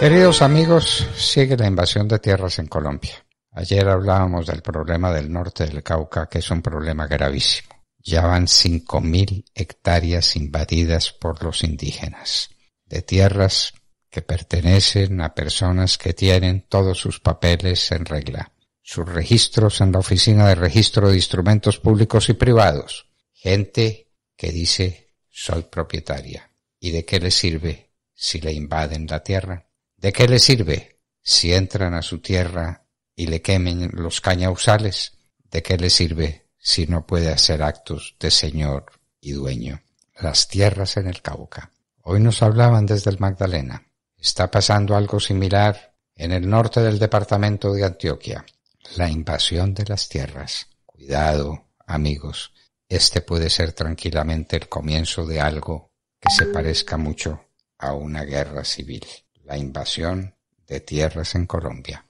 Queridos amigos, sigue la invasión de tierras en Colombia. Ayer hablábamos del problema del norte del Cauca, que es un problema gravísimo. Ya van 5.000 hectáreas invadidas por los indígenas, de tierras que pertenecen a personas que tienen todos sus papeles en regla, sus registros en la Oficina de Registro de Instrumentos Públicos y Privados, gente que dice soy propietaria. ¿Y de qué le sirve si le invaden la tierra? ¿De qué le sirve? Si entran a su tierra y le quemen los cañausales, ¿de qué le sirve si no puede hacer actos de señor y dueño? Las tierras en el Cauca. Hoy nos hablaban desde el Magdalena. Está pasando algo similar en el norte del departamento de Antioquia. La invasión de las tierras. Cuidado, amigos. Este puede ser tranquilamente el comienzo de algo que se parezca mucho a una guerra civil la invasión de tierras en Colombia.